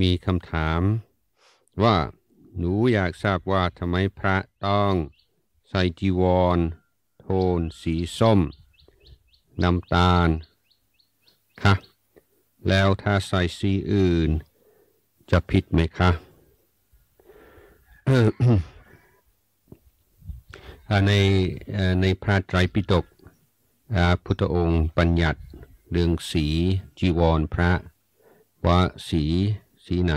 มีคำถามว่าหนูอยากทราบว่าทำไมพระต้องใส่จีวร โทนสีส้มน้ำตาลคะแล้วถ้าใส่สีอื่นจะผิดไหมคะในในพระไตรปิฎกพุทธองค์บัญญัติเรื่องสีจีวรพระ ว่าสีสีไหน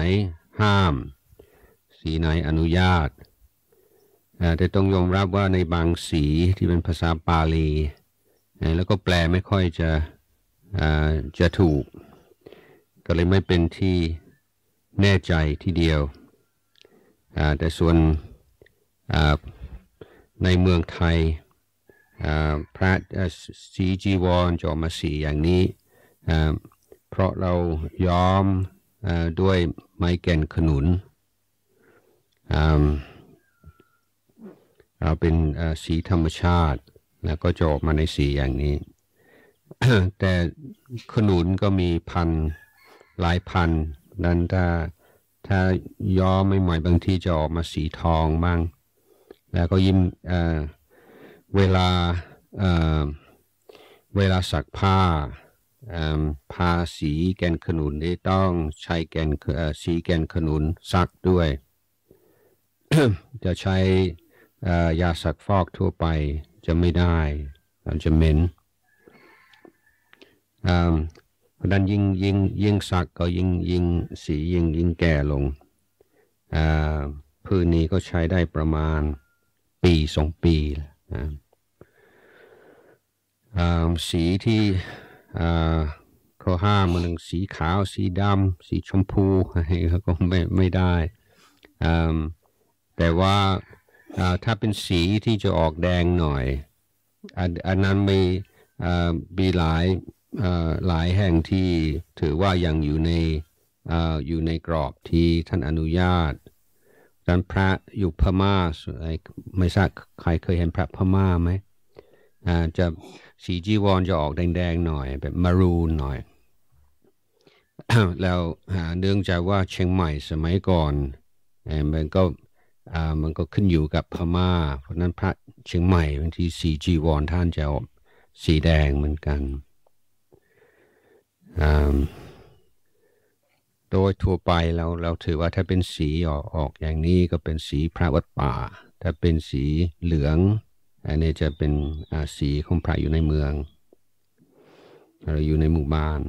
ห้าม สีไหนอนุญาต แต่ต้องยอมรับว่าในบางสีที่เป็นภาษาปาลีแล้วก็แปลไม่ค่อยจะจะถูก ก็เลยไม่เป็นที่แน่ใจทีเดียว แต่ส่วนในเมืองไทยพระสีจีวรจอมาสีอย่างนี้ เพราะเรายอมด้วยไม้แก่นขนุนเราเป็นสีธรรมชาติแล้วก็จะออกมาในสีอย่างนี้ แต่ขนุนก็มีพันหลายพันนั้นถ้าถ้าย้อมไม่ใหม่บางทีจะออกมาสีทองบ้างแล้วก็ยิ้มเเวลาเเวลาสักผ้าภาสีแกนขนุนนี่ต้องใช้แกนสีแกนขนุนซักด้วย จะใช้ยาสักฟอกทั่วไปจะไม่ได้จะเหม็นเพราะนั้นยิ่งยิ่งยิ่งสักก็ยิ่งยิ่งสียิ่งยิ่งแก่ลง พื้นนี้ก็ใช้ได้ประมาณปีสองปีสีที่ข้อห้ามหนึ่งสีขาวสีดำสีชมพูอะไรก็ไม่ไม่ได้แต่ว่าถ้าเป็นสีที่จะออกแดงหน่อย อันนั้นมีมีหลายหลายแห่งที่ถือว่ายังอยู่ในอยู่ในกรอบที่ท่านอนุญาตท่านพระอยู่พม่าไม่ทราบใครเคยเห็นพระพม่าไหมจะสีจีวรจะออกแดงๆหน่อยแบบมารูนหน่อยแล้วเนื่องจากว่าเชียงใหม่สมัยก่อนมันก็มันก็ขึ้นอยู่กับพมา่าเพราะนั้นพระเชียงใหม่บางทีสีจีวรท่านจะออกสีแดงเหมือนกันโดยทั่วไปเราเราถือว่าถ้าเป็นสีออกออกอย่างนี้ก็เป็นสีพระวัดป่าถ้าเป็นสีเหลืองอันนี้จะเป็นสีของพระอยู่ในเมือง เราอยู่ในหมู่บ้าน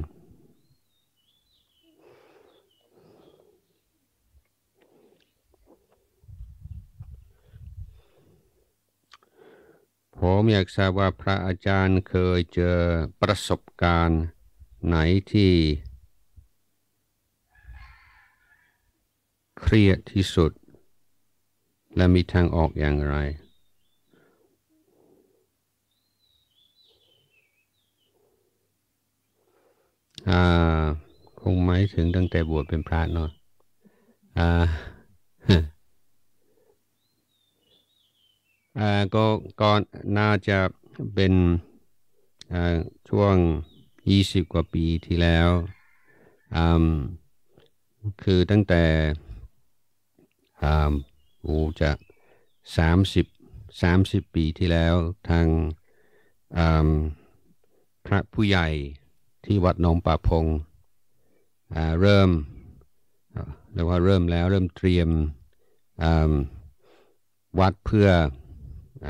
ผมอยากทราบว่าพระอาจารย์เคยเจอประสบการณ์ไหนที่เครียดที่สุด และมีทางออกอย่างไรอ่าคงหมายถึงตั้งแต่บวชเป็นพระเนาะอ่าอ่าก็ก่อนน่าจะเป็นอ่าช่วงยี่สิบกว่าปีที่แล้วอ่าคือตั้งแต่อ่าอูจะสามสิบสามสิบปีที่แล้วทางพระผู้ใหญ่ที่วัดหนองป่าพงเริ่มเรียกว่าเริ่มแล้วเริ่มเตรียมวัดเพื่ออ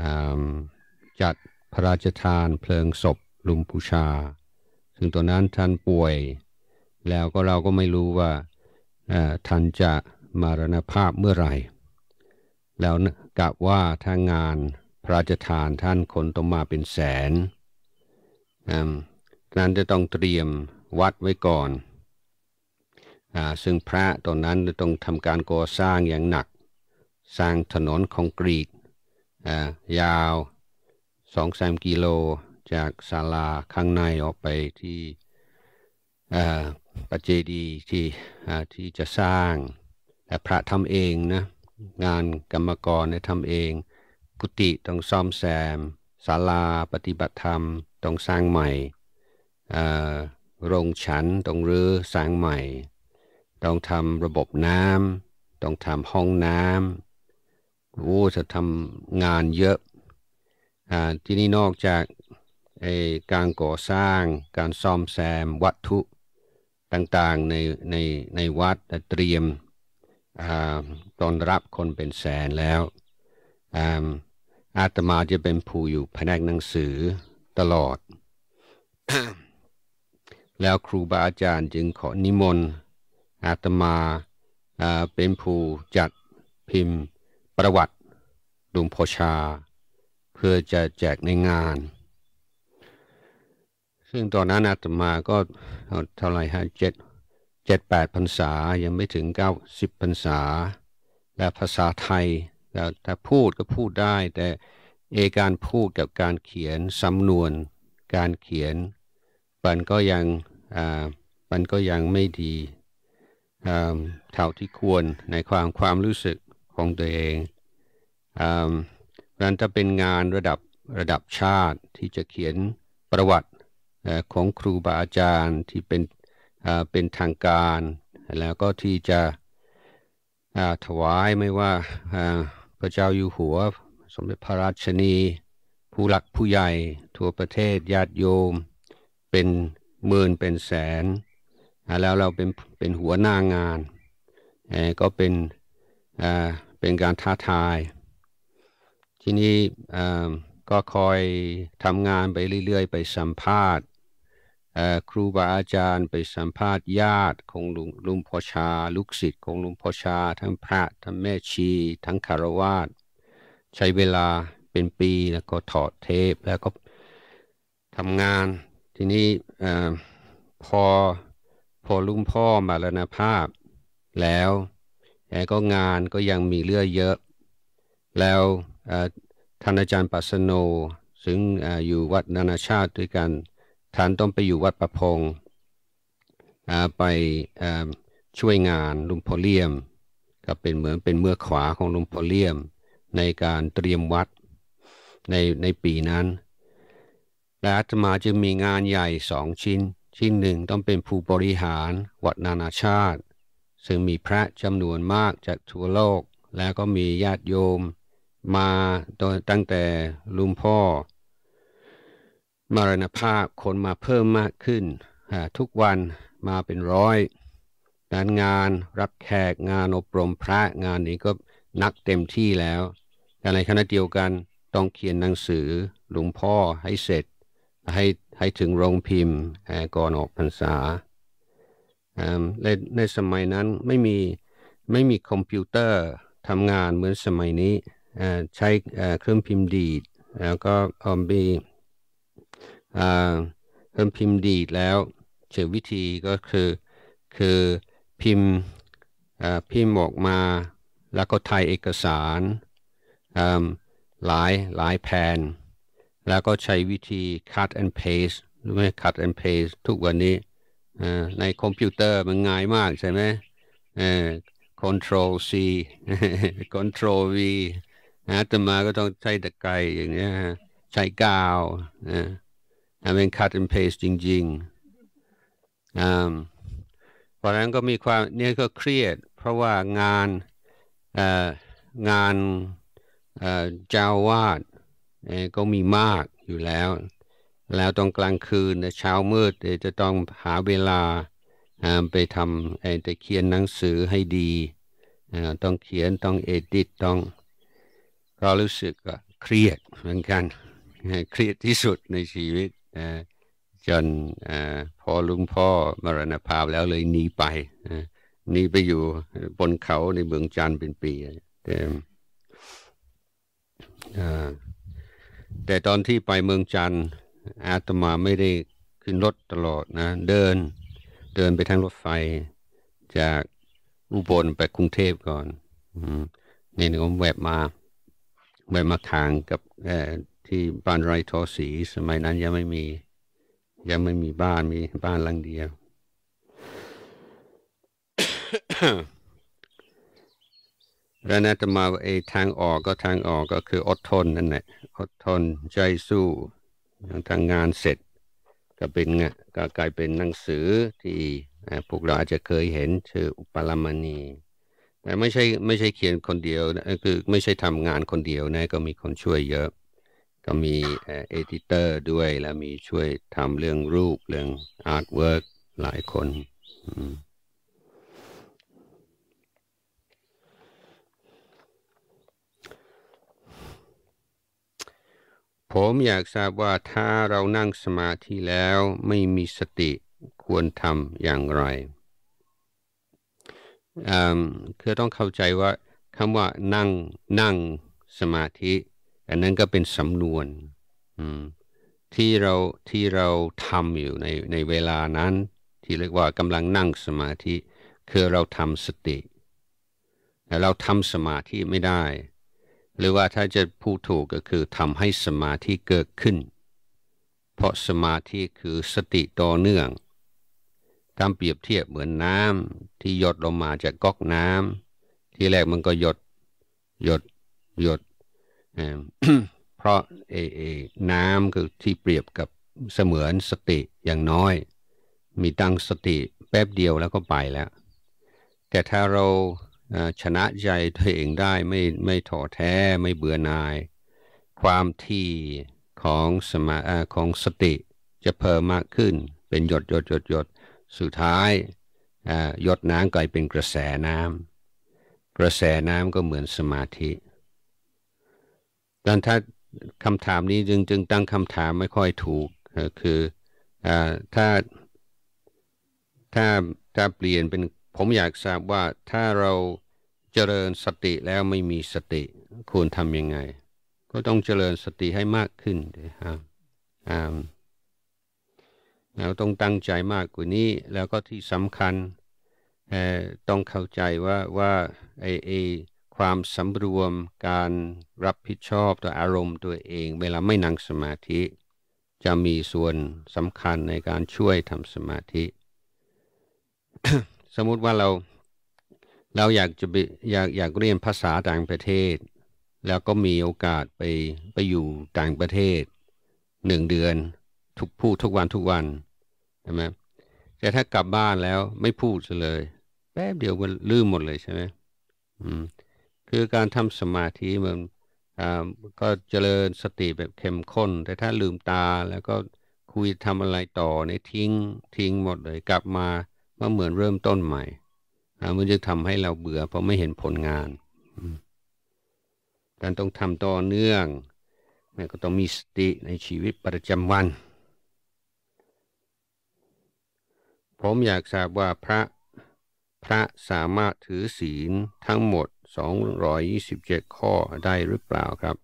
จัดพระราชทานเพลิงศพลุมพูชา ซึ่งตอนนั้นท่านป่วย แล้วก็เราก็ไม่รู้ว่าท่านจะมารณภาพเมื่อไหร่ แล้วกะว่าถ้างานพระราชทานท่านคนต้องมาเป็นแสนนั้นจะต้องเตรียมวัดไว้ก่อนอซึ่งพระตอนนั้นจะต้องทำการก่อสร้างอย่างหนัก สร้างถนนคอนกรีตยาวสองสกิโลจากศาลาข้างในออกไปที่ปัจเจดีที่ที่จะสร้างแต่พระทำเองนะ งานกรรมกรไน้ทำเองกุฏิต้องซ่อมแซม ศาลาปฏิบัติธรรมต้องสร้างใหม่โรงฉันต้องรื้อสร้างใหม่ ต้องทำระบบน้ำต้องทำห้องน้ำโอ้ จะทำงานเยอะอที่นี่นอกจากการก่อสร้าง การซ่อมแซมวัตถุ ต่างๆในในในวัดเตรียมอตอนรับคนเป็นแสนแล้วอาตมาจะเป็นผู้อยู่แผนกหนังสือตลอดแล้วครูบาอาจารย์จึงขอนิมนต์อาตมาเป็นผู้จัดพิมพ์ประวัติหลวงพ่อชา เพื่อจะแจกในงาน ซึ่งตอนนั้นอาตมาก็เท่าไหร่ฮะเจ็ดเจ็ดแปดพรรษา ยังไม่ถึงเก้าสิบพรรษา และภาษาไทยแต่ถ้าพูดก็พูดได้ แต่เอการพูดกับการเขียนสำนวนการเขียนมันก็ยังมันก็ยังไม่ดีเท่าที่ควรในความความรู้สึกของตัวเองอนั้นจะเป็นงานระดับระดับชาติที่จะเขียนประวัติของครูบาอาจารย์ที่เป็นเป็นทางการ แล้วก็ที่จะถวายไม่ว่าพระเจ้าอยู่หัว สมเด็จพระราชนี ผู้หลักผู้ใหญ่ ทั่วประเทศญาติโยมเป็นหมื่นเป็นแสน แล้วเราเป็นเป็นหัวหน้างาน ก็เป็นเป็นการท้าทาย ทีนี้ก็คอยทำงานไปเรื่อยๆ ไปสัมภาษณ์ครูบาอาจารย์ไปสัมภาษณ์ญาติของลุงลุงพ่อชาลูกศิษย์ของลุงพ่อชา ทั้งพระทั้งแม่ชี ทั้งคารวาสใช้เวลาเป็นปีแล้วก็ถอดเทปแล้วก็ทำงานทีนี้อพอพอลุงพ่อมารณภาพแล้วแกก็งานก็ยังมีเลือเยอะแล้วท่านอาจารย์ปัสโนซึ่งออยู่วัดนานาชาติด้วยกันท่านต้องไปอยู่วัดประพงไปช่วยงานลุงพอเลียม ก็เป็นเหมือนเป็นเมื่อขวาของลุงพอเลียมในการเตรียมวัดในในปีนั้นและอาตมาจึงมีงานใหญ่สองชิ้น ชิ้นหนึ่งต้องเป็นผู้บริหาร วัดนานาชาติ ซึ่งมีพระจำนวนมากจากทั่วโลก แล้วก็มีญาติโยมมาตั้งแต่ลุงพ่อ มรณภาพคนมาเพิ่มมากขึ้น ทุกวันมาเป็นร้อย งานงานรับแขกงานอบรมพระงานนี้ก็นักเต็มที่แล้ว แต่ในขณะเดียวกันต้องเขียนหนังสือหลวงพ่อให้เสร็จให้ให้ถึงโรงพิมพ์ก่อนออกพรรษาและในสมัยนั้นไม่มีไม่มีคอมพิวเตอร์ทำงานเหมือนสมัยนี้ใช้เครื่องพิมพ์ดีดแล้วก็เอามีเครื่องพิมพ์ดีดแล้วเจอวิธีก็คือคือพิมพ์พิมพ์ออกมา แล้วก็ทายเอกสารหลายหลายแผ่นแล้วก็ใช้วิธี cut and paste รู้ไหม cut and paste ทุกวันนี้ในคอมพิวเตอร์มันง่ายมากใช่ไหม control C control V อาตมา ก็ต้องใช้ตะไครอย่างเงี้ยใช้กาวนะเป็น cut and paste จริงๆเพราะนั้นก็มีความเนี่ยก็เครียดเพราะว่างานงานเจ้าวาดก็มีมากอยู่แล้ว แล้วตอนกลางคืนเช้ามืดจะต้องหาเวลาไปทำแต่เขียนหนังสือให้ดี ต้องเขียนต้องเอดิตต้องก็รู้สึกเครียดเหมือนกันเครียดที่สุดในชีวิตจนพอลุงพ่อมรณภาพแล้วเลยหนีไปหนีไปอยู่บนเขาในเมืองจันเป็นปีเต็่แต่ตอนที่ไปเมืองจันทร์อาตมาไม่ได้ขึ้นรถตลอดนะ เดิน เดินไปทางรถไฟจากอุบลไปกรุงเทพก่อนนี่นีผมแวบมาแวบมาทางกับที่บ้านไรทอสีสมัยนั้นยังไม่มี ยังไม่มีบ้านมีบ้านหลังเดียวพระนัตมาเอทางออกก็ทางออกก็คืออดทนนั่นแหละอดทนใจสู้ทางทางงานเสร็จ ก็เป็นก็กลายเป็นหนังสือที่พวกเราอาจจะเคยเห็นชื่ออุปรามณี แต่ไม่ใช่ไม่ใช่เขียนคนเดียวนะคือ ไม่ใช่ทำงานคนเดียวนะก็มีคนช่วยเยอะ ก็มีเอดิเตอร์ ด้วย แล้วมีช่วยทำเรื่องรูปเรื่องอาร์ตเวิร์กหลายคน อืผมอยากทราบว่าถ้าเรานั่งสมาธิแล้วไม่มีสติควรทำอย่างไรคือต้องเข้าใจว่าคำว่านั่งนั่งสมาธิอันนั้นก็เป็นสำนวนที่เราที่เราทำอยู่ในในเวลานั้น ที่เรียกว่ากำลังนั่งสมาธิ คือเราทำสติ แต่เราทำสมาธิไม่ได้หรือว่าถ้าจะพูดถูกก็คือทำให้สมาธิเกิดขึ้น เพราะสมาธิคือสติต่อเนื่อง ตามเปรียบเทียบเหมือนน้ำที่หยดลงมาจากก๊อกน้ำที่แรกมันก็หยด หยดหยดเพราะเอเอ น้ำคือที่เปรียบกับเสมือนสติอย่างน้อย มีตั้งสติแป๊บเดียวแล้วก็ไปแล้ว แต่ถ้าเราชนะใจตัวเองได้ไม่ไม่ท้อแท้ไม่เบื่อหน่าย ความที่ของสมาของสติจะเพิ่มมากขึ้น เป็นหยดหยดหยดหยดสุดท้าย หยดน้ำกลายเป็นกระแสน้ำกระแสน้ำก็เหมือนสมาธิดังถ้าคำถามนี้จึงจึงตั้งคำถามไม่ค่อยถูกคืออถ้าถ้าถ้าเปลี่ยนเป็นผมอยากทราบว่าถ้าเราเจริญสติแล้วไม่มีสติควรทำยังไง ก็ต้องเจริญสติให้มากขึ้นครับอ่าเราต้องตั้งใจมากกว่านี้แล้วก็ที่สำคัญต้องเข้าใจว่าว่าไอไอความสำรวมการรับผิดชอบต่ออารมณ์ตัวเอง เวลาไม่นั่งสมาธิ จะมีส่วนสำคัญในการช่วยทำสมาธิ สมมติว่าเราเราอยากจะไปอยากอยากเรียนภาษาต่างประเทศ แล้วก็มีโอกาสไปไปอยู่ต่างประเทศหนึ่งเดือนทุกพูดทุกวันทุกวันใช่ไหมแต่ถ้ากลับบ้านแล้วไม่พูดเลย แป๊บเดียวมันลืมหมดเลยใช่ไหมอืมคือการทำสมาธิมันอ่าก็เจริญสติแบบเข้มข้น แต่ถ้าลืมตาแล้วก็คุยทำอะไรต่อในทิ้งทิ้งหมดเลย กลับมาก็เหมือนเริ่มต้นใหม่มันจะทำให้เราเบื่อเพราะไม่เห็นผลงาน การต้องทำต่อเนื่องแม่ก็ต้องมีสติในชีวิตประจำวัน ผมอยากทราบว่าพระพระสามารถถือศีลทั้งหมด227ข้อได้หรือเปล่าครับ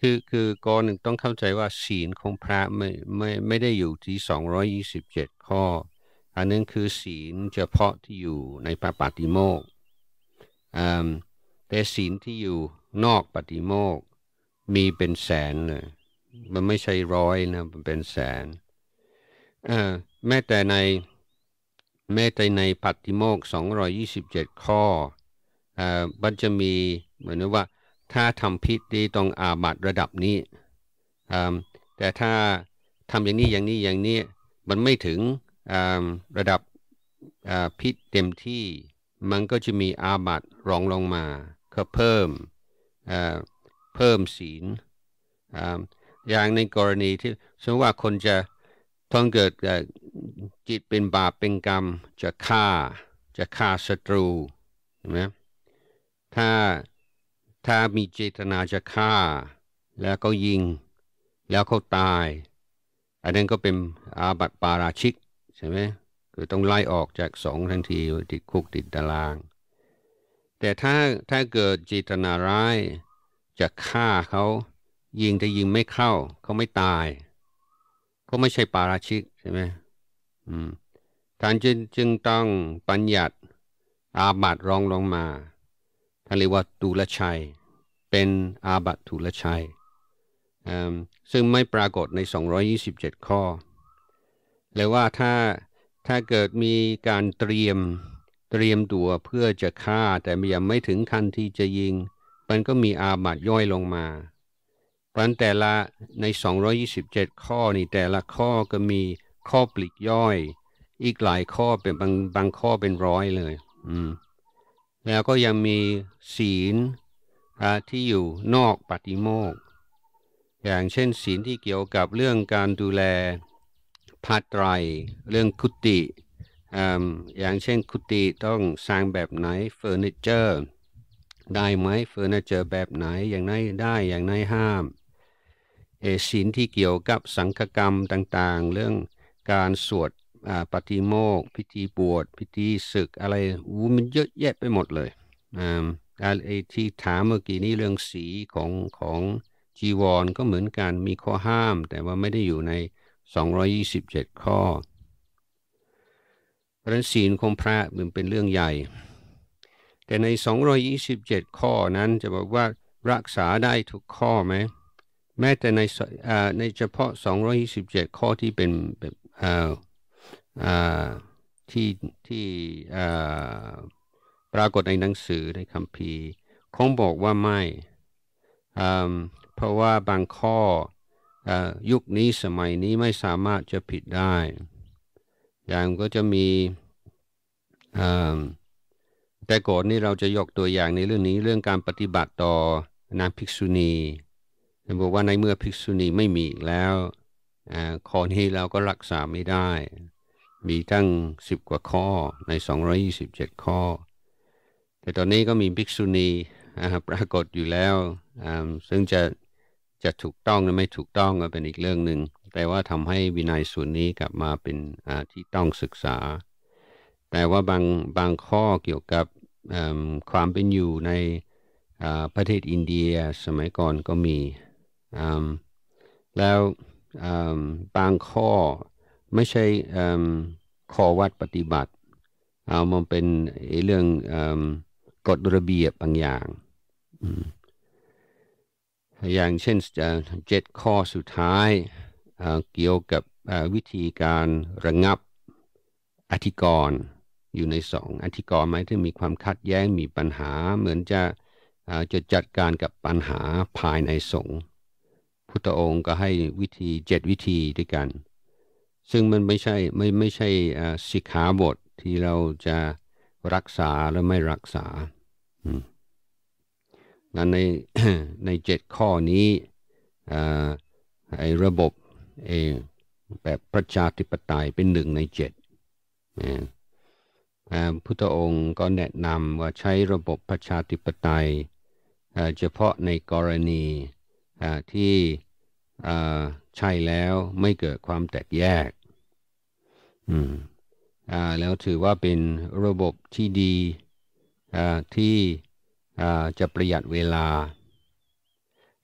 คือคือก่อนหนึ่งต้องเข้าใจว่าศีลของพระไม่ไม่ไม่ได้อยู่ที่ 227 ข้ออันนั้นคือศีลเฉพาะที่อยู่ในปาปาติโมกแต่ศีลที่อยู่นอกปฏิโมกมีเป็นแสนเลยมันไม่ใช่ร้อยนะ มันเป็นแสนแม้แต่ในแม้แต่ในปฏิโมก227 ข้ออมันจะมีเหมือนว่าถ้าทำผิดดีต้องอาบัตระดับนี้ แต่ถ้าทำอย่างนี้อย่างนี้อย่างนี้มันไม่ถึงระดับพิษเต็มที่ มันก็จะมีอาบัตรองลงมา ก็เพิ่มเพิ่มศีล อย่างในกรณีที่ สมมติว่าคนจะต้องเกิดจิตเป็นบาปเป็นกรรม จะฆ่า จะฆ่าศัตรูนะถ้า ถ้ามีเจตนาจะฆ่า แล้วก็ยิง แล้วเขาตาย อันนั้นก็เป็นอาบัติปาราชิกช่ไหมคือต้องไล่ออกจากสงทันทีติดคุกติดตาราง แต่ถ้าถ้าเกิดจิตนาร้าย จะฆ่าเขายิงแต่ยิงไม่เข้า เขาไม่ตายก็ไม่ใช่ปาราชิกใช่ไหมอืมท่านจึงจึงต้องปัญญัติอาบัตรองลงมาท่านเรียกว่าตุลชัย เป็นอาบัตตุลชัย ซึ่งไม่ปรากฏใน 227 ข้อหรือว่าถ้าถ้าเกิดมีการเตรียมเตรียมตัวเพื่อจะฆ่าแต่ยังไม่ถึงขั้นที่จะยิง มันก็มีอาบัตย่อยลงมาเพราะแต่ละใน 227 ข้อนี่แต่ละข้อก็มีข้อปลีกย่อย อีกหลายข้อเป็นบางบางข้อเป็นร้อยเลย อืมแล้วก็ยังมีศีลที่อยู่นอกปฏิโมก อย่างเช่น ศีลที่เกี่ยวกับเรื่องการดูแลพาตรายเรื่องคุติ อย่างเช่นคุติต้องสร้างแบบไหนเฟอร์นิเจอร์ได้ไหมเฟอร์นิเจอร์แบบไหนอย่างไนได้อย่างไนห้าม เอศินที่เกี่ยวกับสังฆกรรมต่างๆ เรื่องการสวดปฏิโมกพิธีบวชพิธีศึกอะไรมันเยอะแยะไปหมดเลยอ่าไอที่ถามเมื่อกี้นี้เรื่องสีของของจีวรก็เหมือนกันมีข้อห้ามแต่ว่าไม่ได้อยู่ใน227 ข้อเระนันศีลของพระมันเป็นเรื่องใหญ่ แต่ใน 227 ข้อนั้นจะบอกว่ารักษาได้ทุกข้อไหมแม้แต่ในในเฉพาะ 227 ข้อที่เป็นแบบที่ที่ปรากฏในหนังสือในคัมภีร์ คงบอกว่าไม่ เพราะว่าบางข้อยุคนี้สมัยนี้ไม่สามารถจะผิดได้ อย่างก็จะมีแต่ก่อนนี่เราจะยกตัวอย่างในเรื่องนี้เรื่องการปฏิบัติต่อนางภิกษุณีบอกว่าในเมื่อภิกษุณีไม่มีแล้วอข้อนี้เราก็รักษาไม่ได้ มีทั้งสิบกว่าข้อใน 227 ข้อ แต่ตอนนี้ก็มีภิกษุณีปรากฏอยู่แล้วซึ่งจะจะถูกต้องหรือไม่ถูกต้องก็เป็นอีกเรื่องหนึ่งแต่ว่าทำให้วินัยส่วนนี้กลับมาเป็นที่ต้องศึกษา แต่ว่าบางบางข้อเกี่ยวกับความเป็นอยู่ในประเทศอินเดียสมัยก่อนก็มี แล้วบางข้อไม่ใช่ข้อวัดปฏิบัติเอามันเป็นเรื่องกฎระเบียบบางอย่างอย่างเช่นเจ็ดข้อสุดท้าย เกี่ยวกับวิธีการระงับอธิกรณ์อยู่ในสองอธิกรณ์หมายถึงมีความขัดแย้งมีปัญหา เหมือนจะจะจัดการกับปัญหาภายในสงฆ์พุทธองค์ก็ให้วิธีเจ็ดวิธีด้วยกัน ซึ่งมันไม่ใช่ไม่ไม่ใช่สิกขาบทที่เราจะรักษาและไม่รักษาอืมนั้นในในเจ็ดข้อนี้ไอ้ระบบเองแบบประชาธิปไตยเป็นหนึ่งในเจ็ดพุทธองค์ก็แนะนำว่าใช้ระบบประชาธิปไตยเฉพาะในกรณีที่ใช่แล้วไม่เกิดความแตกแยก แล้วถือว่าเป็นระบบที่ดีที่จะประหยัดเวลา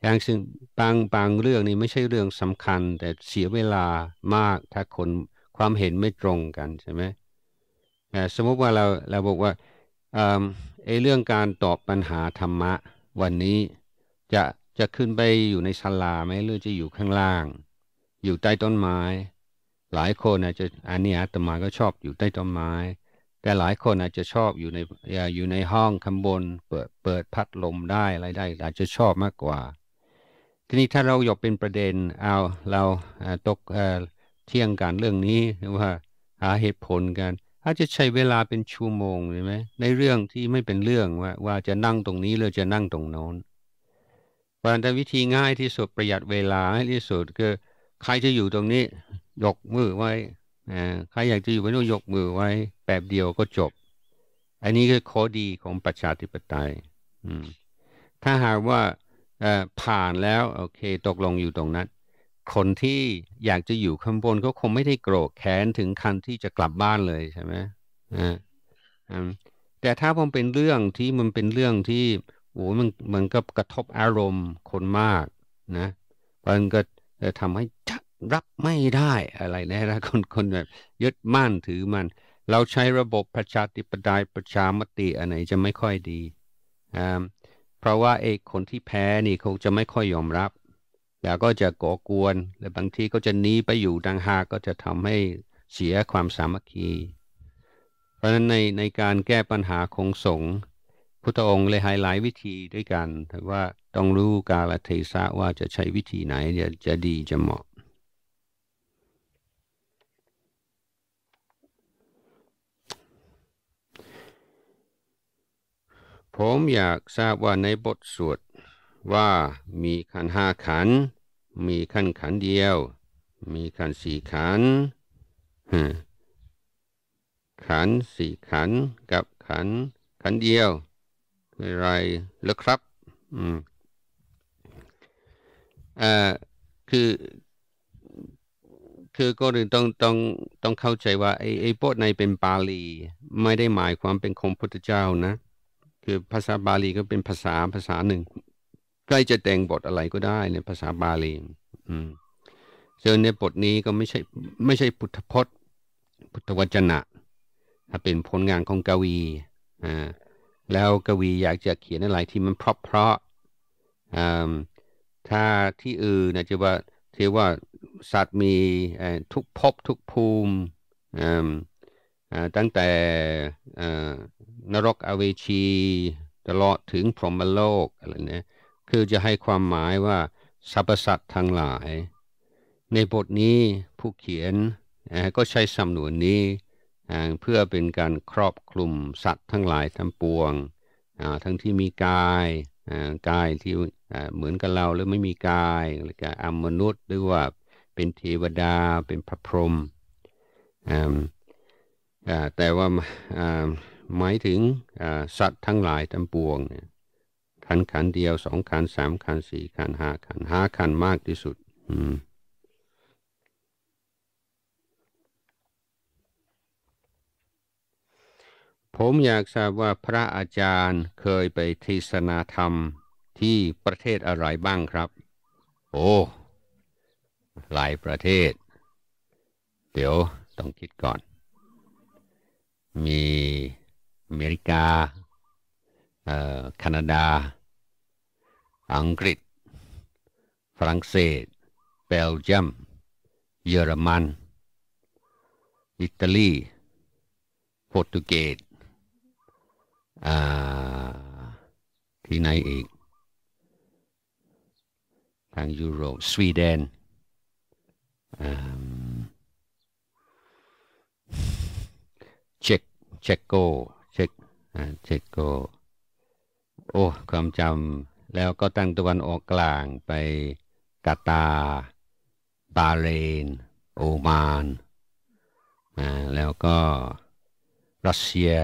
อย่างซึ่งบางบางเรื่องนี้ไม่ใช่เรื่องสำคัญ แต่เสียเวลามากถ้าคนความเห็นไม่ตรงกันใช่ไหมสมมติว่าเราเราบอกว่าเอเรื่องการตอบปัญหาธรรมะวันนี้จะจะขึ้นไปอยู่ในศาลาไหมหรือจะอยู่ข้างล่าง อยู่ใต้ต้นไม้ หลายคนนะจจะอันนี้อาตมาก็ชอบอยู่ใต้ต้นไม้แต่หลายคนอาจจะชอบอยู่ในอยู่ในห้องข้างบน เปิดเปิดพัดลมได้อะไรได้ อาจจะชอบมากกว่าทีนี้ถ้าเราหยกเป็นประเด็น เอาเราตกเที่ยงกันเรื่องนี้หรือว่า หาเหตุผลกัน อาจจะใช้เวลาเป็นชั่วโมงใช่ไหมในเรื่องที่ไม่เป็นเรื่อง ว่าว่าจะนั่งตรงนี้หรือจะนั่งตรงโน้นวัรแต่วิธีง่ายที่สุดประหยัดเวลาที่สุดคือ ใครจะอยู่ตรงนี้ ยกมือไว้นะใครอยากจะอยู่ไม่ต้องยกมือไว้แบบเดียวก็จบ อันนี้คือข้อดีของประชาธิปไตยถ้าหากว่าผ่านแล้วโอเค ตกลงอยู่ตรงนั้น คนที่อยากจะอยู่ข้างบนก็คงไม่ได้โกรธแค้น ถึงคันที่จะกลับบ้านเลยใช่ไหม แต่ถ้ามันเป็นเรื่องที่มันเป็นเรื่องที่โอ้มันมันก็กระทบอารมณ์คนมาก นะมันก็ทำให้รับไม่ได้อะไรนะฮะคนคนแบบยึดมั่นถือมัน เราใช้ระบบประชาธิปไตยประชามติอันไหนจะไม่ค่อยดีอ่าเพราะว่าเอกคนที่แพ้นี่เขาจะไม่ค่อยยอมรับ แล้วก็จะก่อกวน และบางทีก็จะหนีไปอยู่ดังหาก็จะทำให้เสียความสามัคคีเพราะฉะนั้นในในการแก้ปัญหาคงสงฆ์พุทธองค์เลยใายหลายวิธีด้วยกันว่าต้องรู้กาลเทศะว่าจะใช้วิธีไหนจะจะดีจะเหมาะผมอยากทราบว่าในบทสวดว่ามีขันห้าขัน มีขันขันเดียว มีขันสี่ขัน ขันสี่ขันกับขัน ขันเดียว อะไรลือครับอืมอ่าคือ คือก็ต้องต้องต้องเข้าใจว่าไอ้ ไอ้บทในเป็นปาลีไม่ได้หมายความเป็นของพุทธเจ้านะคือภาษาบาลีก็เป็นภาษาภาษาหนึ่ง ใกล้จะแต่งบทอะไรก็ได้ในภาษาบาลีอืมเจอในบทนี้ก็ไม่ใช่ไม่ใช่พุทธพจน์ พุทธวจนะ ถ้าเป็นผลงานของกวีอ่าแล้วกวีอยากจะเขียนอะไรที่มันเพราะเพราะอ่าถ้าที่อื่นนะจะว่าเทว่าสัตว์มีทุกภพทุกภูมิอ่าตั้งแต่นรกอเวชีตลอดถึงพรหมโลกอะไรเนี่ยคือจะให้ความหมายว่าสรรพสัตว์ทั้งหลาย ในบทนี้ผู้เขียนก็ใช้สำนวนนี้เพื่อเป็นการครอบคลุมสัตว์ทั้งหลายทั้งปวง ทั้งที่มีกายกายที่เหมือนกับเราหรือไม่มีกายหรือกับอมนุษย์ หรือว่าเป็นเทวดาเป็นพระพรหมแต่ว่าหมายถึงสัตว์ทั้งหลายทั้งปวงเนี่ยขันขันเดียวสองขันสามขันสี่ขันห้าขันห้าขันมากที่สุดอืมผมอยากทราบว่าพระอาจารย์เคยไปเทศนาธรรมที่ประเทศอะไรบ้างครับ โอ้ หลายประเทศ เดี๋ยวต้องคิดก่อนมีอเมริกาแคนาดา อังกฤษ ฝรั่งเศสเบลเยียมเยอรมันอิตาลีโปรตุเกสที่ไหนอีก ทางยุโรปสวีเดนเช็โก เช็คเช็โก โอ้ความจำแล้วก็ตั้งตะวันออกกลางไปกาตาบาเรนโอมานแล้วก็รัสเซีย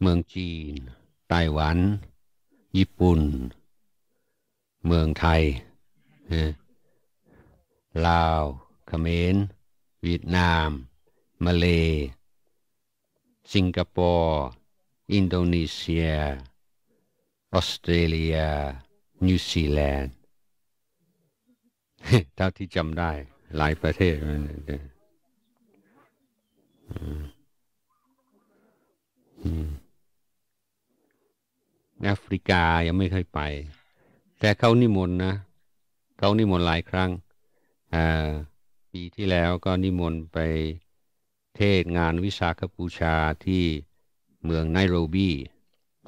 เมืองจีน ไต้หวัน ญี่ปุ่น เมืองไทยลาวเขมรเวียดนาม มาเลสิงคโปร์ อินโดนีเซีย ออสเตรเลีย นิวซีแลนด์ เท่าที่จำได้ หลายประเทศแอฟริกายังไม่เคยไป แต่เขานิมนต์นะ เขานิมนต์หลายครั้ง ปีที่แล้วก็นิมนต์ไปเทศงานวิสาขบูชาที่เมืองไนโรบี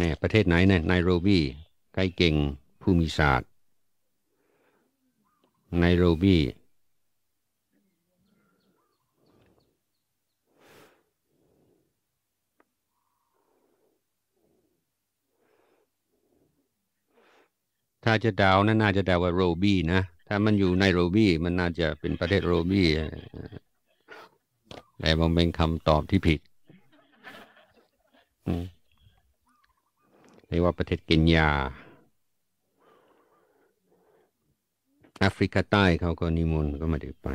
นี่ประเทศไหนเนี่ยไนโรบีใกล้เก่งภูมิศาสตร์ไนโรบี ถ้าจะดาวนะน่าจะดาวว่าโรบีนะ ถ้ามันอยู่ในโรบี มันน่าจะเป็นประเทศโรบีแต่มันเป็นคำตอบที่ผิดเรียกว่าประเทศกินยาแอฟริกาใต้เขาก็นิมนต์ก็มาไดกไป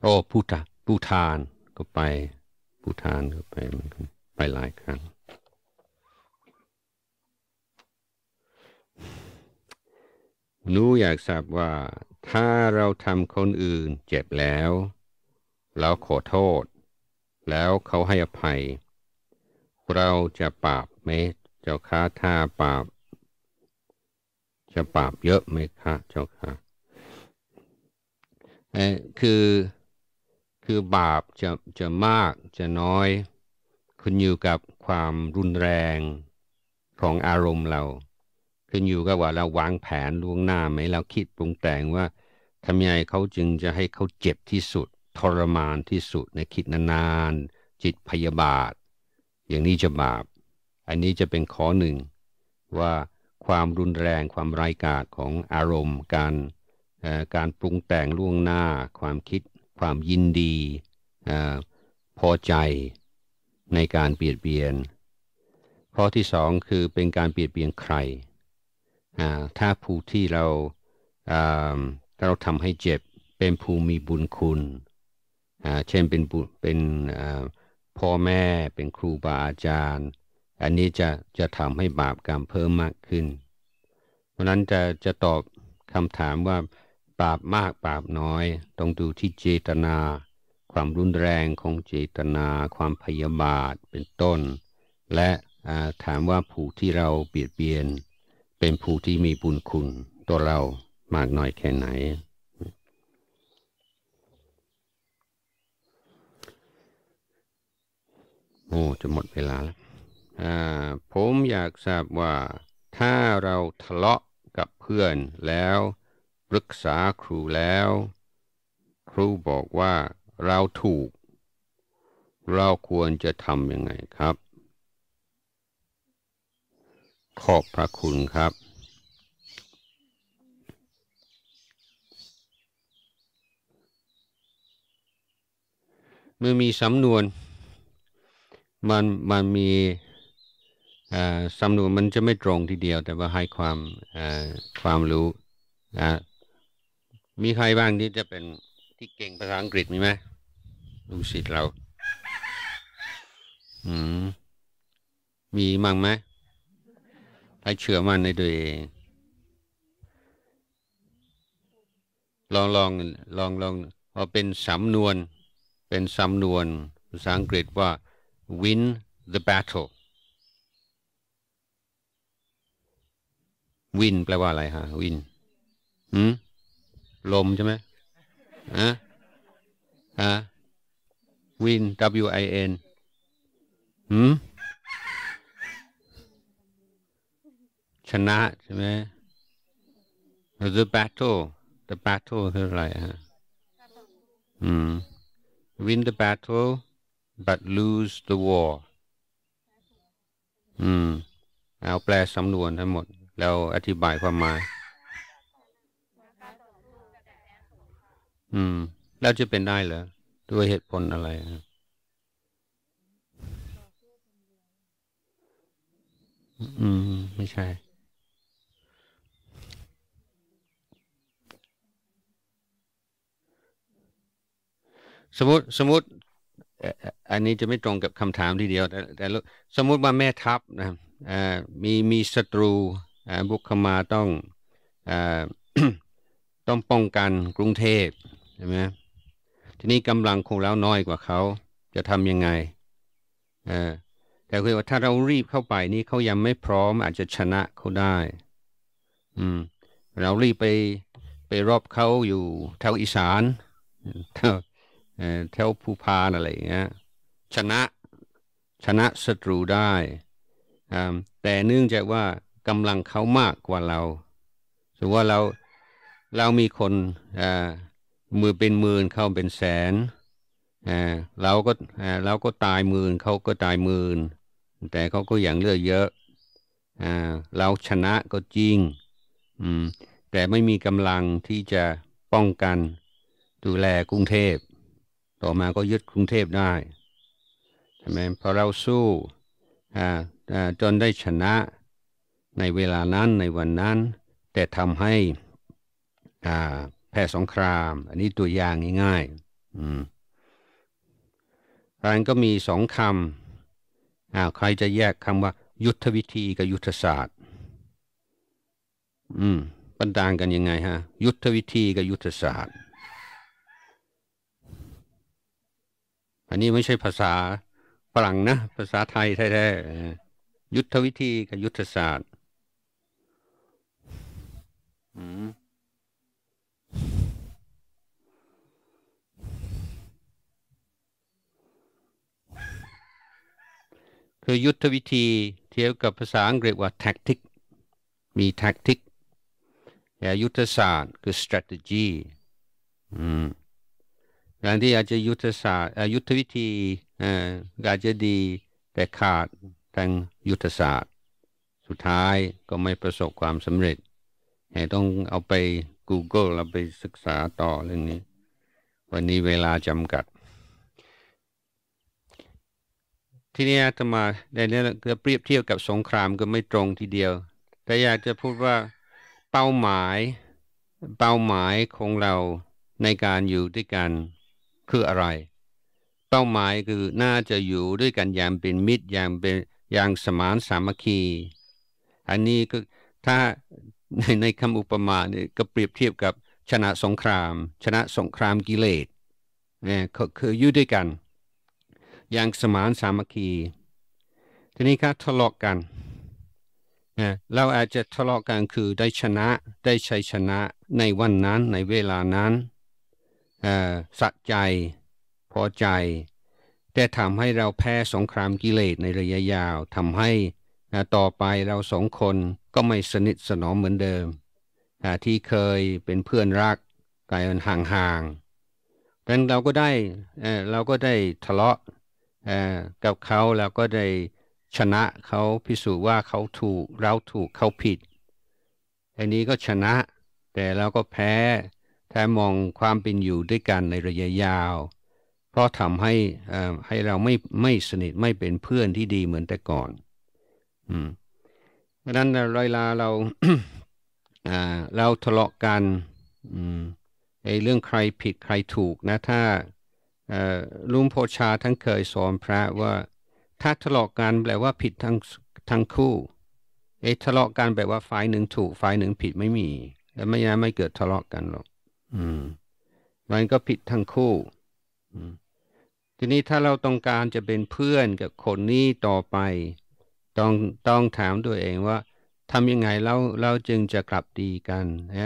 โอ้พูทาพูทานก็ไปพูทานก็ไปมันก็ไปหลายครั้งหนูอยากทราบว่าถ้าเราทำคนอื่นเจ็บแล้วแล้วขอโทษ แล้วเขาให้อภัย เราจะปราบไหมเจ้าค้า ถ้าปราบจะปราบเยอะไหมคะเจ้าค่ะเออคือ คือบาปจะ จะมากจะน้อยขึ้นอยู่กับความรุนแรงของอารมณ์เราขึ้นอยู่กับว่าเราวางแผนล่วงหน้าไหม เราคิดปรุงแต่งว่าทำไงเขาจึงจะให้เขาเจ็บที่สุดทรมานที่สุดในคิดนานๆ จิตพยาบาท อย่างนี้จะบาป อันนี้จะเป็นข้อหนึ่ง ว่าความรุนแรงความไร้กาศของอารมณ์ การการปรุงแต่งล่วงหน้า ความคิด ความยินดีอพอใจในการเปลี่ยนเปลี่ยนข้อที่สองคือเป็นการเปลี่ยนเปลี่ยนใคร ถ้าผู้ที่เราเราทำให้เจ็บเป็นผู้มีบุญคุณเช่นเป็นเป็นพ่อแม่เป็นครูบาอาจารย์อันนี้จะจะทำให้บาปกรรมเพิ่มมากขึ้น เพราะนั้นจะจะตอบคำถามว่าบาปมากบาปน้อยต้องดูที่เจตนา ความรุนแรงของเจตนาความพยาบาทเป็นต้น และถามว่าผู้ที่เราเบียดเบียน เป็นผู้ที่มีบุญคุณตัวเรามากน้อยแค่ไหนโอ้ จะหมดเวลาแล้ว ผมอยากทราบว่าถ้าเราทะเลาะกับเพื่อนแล้ว ปรึกษาครูแล้ว ครูบอกว่าเราถูก เราควรจะทำยังไงครับ ขอบพระคุณครับ เมื่อมีสำนวนมันมันมีสำนวนมันจะไม่ตรงทีเดียว แต่ว่าให้ความความรู้มีใครบ้างที่จะเป็นที่เก่งภาษาอังกฤษมีไหมลูกศิษย์เรา อืมมีมั่งไหมให้เชื่อมั่นในตัวเองลองลองลองลองพอเป็นสำนวนเป็นสำนวนภาษาอังกฤษว่า win the battle win แปลว่าอะไรฮะ win หืมลมใช่ไหมอ่ะอ่ะ win w i n หืมชนะ ใช่ไหม the battle the battle คืออะไรฮะอืม win the battle but lose the war อืมเอาแปลสำนวนทั้งหมด แล้วอธิบายความหมาย อืมแล้วจะเป็นได้เหรอ ด้วยเหตุผลอะไรอืมไม่ใช่ สมมติสมมติอันนี้จะไม่ตรงกับคำถามทีเดียวแต่แต่ สมมุติว่าแม่ทัพนะมีมีศัตรูบุกเข้ามาต้องต้องป้องกันกรุงเทพใช่ไหมทีนี้กำลังคงแล้วน้อยกว่าเขาจะทำยังไงแต่คือว่าถ้าเรารีบเข้าไปนี่เขายังไม่พร้อม อาจจะชนะเขาได้ อืมเรารีบไปไปรอบเขาอยู่แถวอีสานแถวภูพานอะไรอย่างเงี้ยชนะชนะศัตรูได้แต่เนื่องจากว่ากำลังเขามากกว่าเราสมมติว่าเราเรามีคนมือเป็นหมื่นเขาเป็นแสนเราก็เราก็ตายหมื่นเขาก็ตายหมื่นแต่เขาก็อย่างเลือกเยอะเราชนะก็จริงแต่ไม่มีกำลังที่จะป้องกันดูแลกรุงเทพต่อมาก็ยึดกรุงเทพได้ใช่ไหมพอเราสู้จนได้ชนะในเวลานั้นในวันนั้น แต่ทำให้แพ้สงคราม อันนี้ตัวอย่างง่ายๆร้านก็มีสองคำใครจะแยกคำว่า ยุทธวิธีกับยุทธศาสตร์อืมปันต่างกันยังไงฮะยุทธวิธีกับยุทธศาสตร์อันนี้ไม่ใช่ภาษาฝรั่งนะ ภาษาไทยแท้ ๆ ยุทธวิธีกับยุทธศาสตร์ คือยุทธวิธีเทียบกับภาษาอังกฤษว่า tactic มี tactic แต่ยุทธศาสตร์ คือ strategy อืมการที่อาจจะยุทธศาสตร์ ยุทธวิธีอาจจะดีแต่ขาดทางยุทธศาสตร์ สุดท้ายก็ไม่ประสบความสำเร็จแห่ต้องเอาไป Google เราไปศึกษาต่อเรื่องนี้ วันนี้เวลาจำกัด ที่นี้จะตมาในนี้ก็เปรียบเทียบกับสงครามก็ไม่ตรงทีเดียว แต่อยากจะพูดว่าเป้าหมาย เป้าหมายของเราในการอยู่ด้วยกันคืออะไรเป้าหมายคือน่าจะอยู่ด้วยกันอย่างเป็นมิตรอย่างเป็นอย่างสมานสามัคคี อันนี้ก็ถ้าในในคำอุปมาเนี่ยก็เปรียบเทียบกับชนะสงคราม ชนะสงครามกิเลสเนี่ยคืออยู่ด้วยกัน อย่างสมานสามัคคีทีนี้ครับทะเลาะกันเราอาจจะทะเลาะกันคือได้ชนะได้ชัยชนะในวันนั้นในเวลานั้นสะใจ พอใจ แต่ทำให้เราแพ้สงครามกิเลสในระยะยาวทำให้ต่อไปเราสองคนก็ไม่สนิทสนมเหมือนเดิมที่เคยเป็นเพื่อนรักกลายเป็นห่างๆดังเราก็ได้เราก็ได้ทะเลาะกับเขาเราก็ได้ชนะเขาพิสูจน์ว่าเขาถูก เราถูกเขาผิด อันนี้ก็ชนะแต่เราก็แพ้แถมมองความเป็นอยู่ด้วยกันในระยะยาว เพราะทำให้ให้เราไม่ไม่สนิท ไม่เป็นเพื่อนที่ดีเหมือนแต่ก่อน อืมเพราะนั้นเวลาเรา เราทะเลาะกันไอ้เรื่องใครผิดใครถูก นะ ถ้าลุงโพชาทั้งเคยสอนพระว่า ถ้าทะเลาะกันแปลว่าผิดทั้งทั้งคู่ไอ้ทะเลาะกันแปลว่าฝ่ายหนึ่งถูกฝ่ายหนึ่งผิดไม่มี แล้วไม่งั้ไม่เกิดทะเลาะกันหรอกมันก็ผิดทั้งคู่ทีนี้ถ้าเราต้องการจะเป็นเพื่อนกับคนนี้ต่อไป ต้องต้องถามตัวเองว่าทำยังไงเราเราจึงจะกลับดีกัน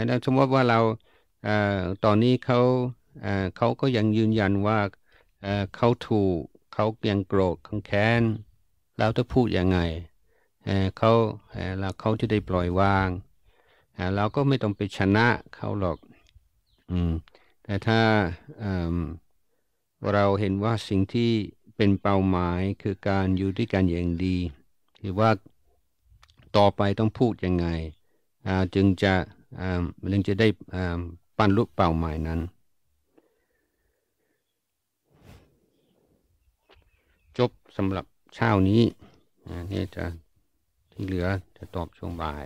นะสมมติว่าเราอตอนนี้เขาเขาก็ยังยืนยันว่าเขาถูก เขายังโกรธขังแค้นเราจะพูดยังไงเขาเราเขาจะได้ปล่อยวางเราก็ไม่ต้องไปชนะเขาหรอกืมแต่ถ้าเราเห็นว่าสิ่งที่เป็นเป้าหมายคือการอยู่ด้วยกันอย่างดีหรือว่าต่อไปต้องพูดยังไงจึงจะจึงจะได้ปั้นรูปเป้าหมายนั้น จบสำหรับเช้านี้นี่จะที่เหลือจะตอบช่วงบ่าย